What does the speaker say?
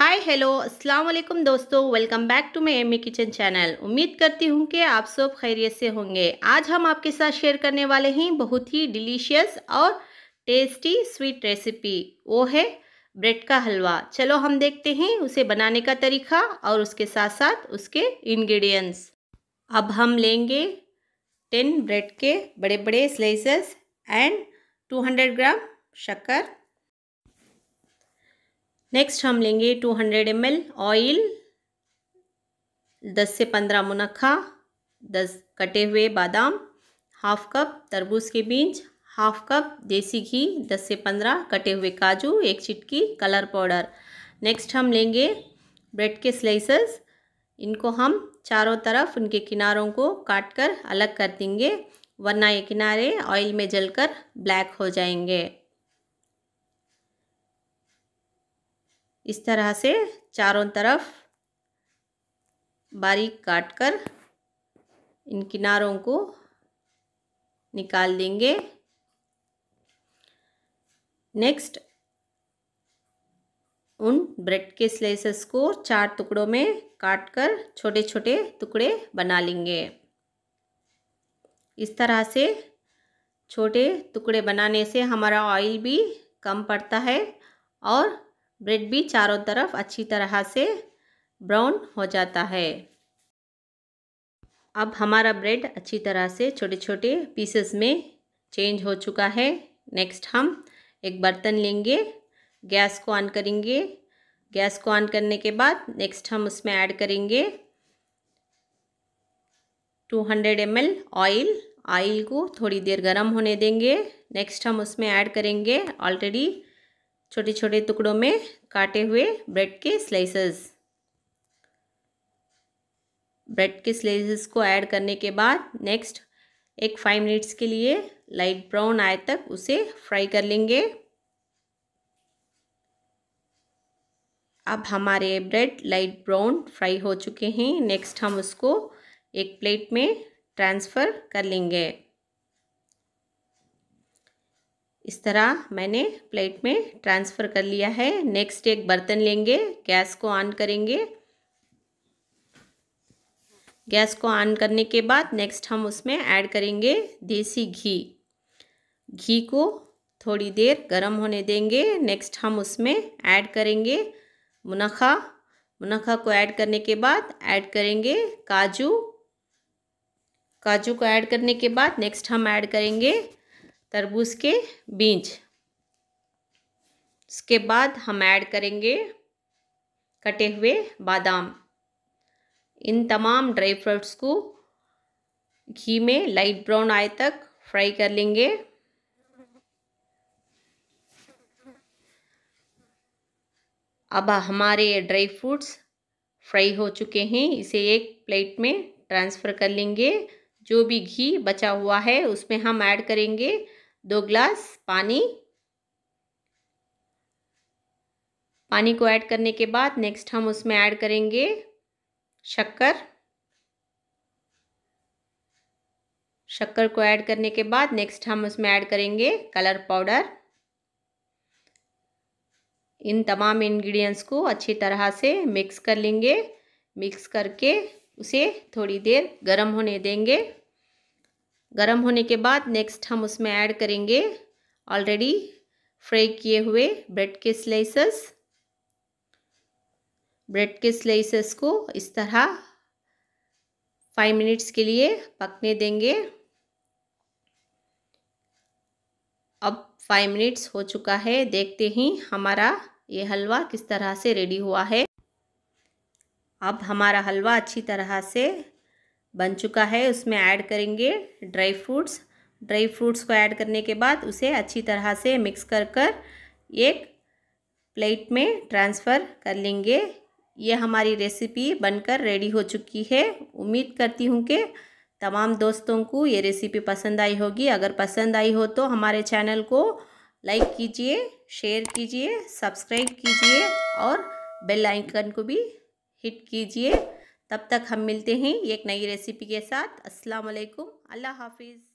hi hello अस्सलाम वालेकुम दोस्तों welcome back to my M kitchen channel उम्मीद करती हूँ कि आप सब खैरियत से होंगे आज हम आपके साथ शेयर करने वाले हैं बहुत ही डिलीशियस और टेस्टी स्वीट रेसिपी वो है ब्रेड का हलवा चलो हम देखते हैं उसे बनाने का तरीका और उसके साथ साथ उसके इन्ग्रीडियंट्स अब हम लेंगे टेन ब्रेड के बड़े बड़े स्लाइसेस एंड हंड्रेड ग्राम शक्कर नेक्स्ट हम लेंगे two hundred M L oil दस से पंद्रह मुनखा दस कटे हुए बादाम हाफ कप तरबूज के बीज हाफ कप देसी घी दस से पंद्रह कटे हुए काजू एक चिटकी कलर पाउडर नेक्स्ट हम लेंगे ब्रेड के स्लाइसेस इनको हम चारों तरफ उनके किनारों को काट कर अलग कर देंगे वरना ये किनारे ऑयल में जलकर ब्लैक हो जाएंगे इस तरह से चारों तरफ बारीक काट कर इन किनारों को निकाल देंगे नेक्स्ट उन ब्रेड के स्लाइसेस को चार टुकड़ों में काट कर छोटे छोटे टुकड़े बना लेंगे इस तरह से छोटे टुकड़े बनाने से हमारा ऑयल भी कम पड़ता है और ब्रेड भी चारों तरफ अच्छी तरह से ब्राउन हो जाता है अब हमारा ब्रेड अच्छी तरह से छोटे छोटे पीसेस में चेंज हो चुका है नेक्स्ट हम एक बर्तन लेंगे गैस को ऑन करेंगे गैस को ऑन करने के बाद नेक्स्ट हम उसमें ऐड करेंगे 200 हंड्रेड एम ऑयल ऑयल को थोड़ी देर गर्म होने देंगे नेक्स्ट हम उसमें ऐड करेंगे ऑलरेडी छोटे छोटे टुकड़ों में काटे हुए ब्रेड के स्लाइसेस ब्रेड के स्लाइसेस को ऐड करने के बाद नेक्स्ट एक फाइव मिनट्स के लिए लाइट ब्राउन आए तक उसे फ्राई कर लेंगे अब हमारे ब्रेड लाइट ब्राउन फ्राई हो चुके हैं नेक्स्ट हम उसको एक प्लेट में ट्रांसफ़र कर लेंगे इस तरह मैंने प्लेट में ट्रांसफ़र कर लिया है नेक्स्ट एक बर्तन लेंगे गैस को ऑन करेंगे गैस को ऑन करने के बाद नेक्स्ट हम उसमें ऐड करेंगे देसी घी घी को थोड़ी देर गर्म होने देंगे नेक्स्ट हम उसमें ऐड करेंगे मुनखा मुनखा को ऐड करने के बाद ऐड करेंगे काजू काजू को ऐड करने के बाद नेक्स्ट हम ऐड करेंगे तरबूज के बीज इसके बाद हम ऐड करेंगे कटे हुए बादाम इन तमाम ड्राई फ्रूट्स को घी में लाइट ब्राउन आए तक फ्राई कर लेंगे अब हमारे ड्राई फ्रूट्स फ्राई हो चुके हैं इसे एक प्लेट में ट्रांसफ़र कर लेंगे जो भी घी बचा हुआ है उसमें हम ऐड करेंगे दो ग्लास पानी पानी को ऐड करने के बाद नेक्स्ट हम उसमें ऐड करेंगे शक्कर शक्कर को ऐड करने के बाद नेक्स्ट हम उसमें ऐड करेंगे कलर पाउडर इन तमाम इंग्रेडिएंट्स को अच्छी तरह से मिक्स कर लेंगे मिक्स करके उसे थोड़ी देर गर्म होने देंगे गर्म होने के बाद नेक्स्ट हम उसमें ऐड करेंगे ऑलरेडी फ्राई किए हुए ब्रेड के स्लाइसेस ब्रेड के स्लाइसेस को इस तरह फाइव मिनट्स के लिए पकने देंगे अब फाइव मिनट्स हो चुका है देखते ही हमारा ये हलवा किस तरह से रेडी हुआ है अब हमारा हलवा अच्छी तरह से बन चुका है उसमें ऐड करेंगे ड्राई फ्रूट्स ड्राई फ्रूट्स को ऐड करने के बाद उसे अच्छी तरह से मिक्स कर कर एक प्लेट में ट्रांसफ़र कर लेंगे ये हमारी रेसिपी बनकर रेडी हो चुकी है उम्मीद करती हूँ कि तमाम दोस्तों को ये रेसिपी पसंद आई होगी अगर पसंद आई हो तो हमारे चैनल को लाइक कीजिए शेयर कीजिए सब्सक्राइब कीजिए और बेल आइकन को भी हिट कीजिए तब तक हम मिलते हैं एक नई रेसिपी के साथ अस्सलाम वालेकुम अल्लाह हाफिज़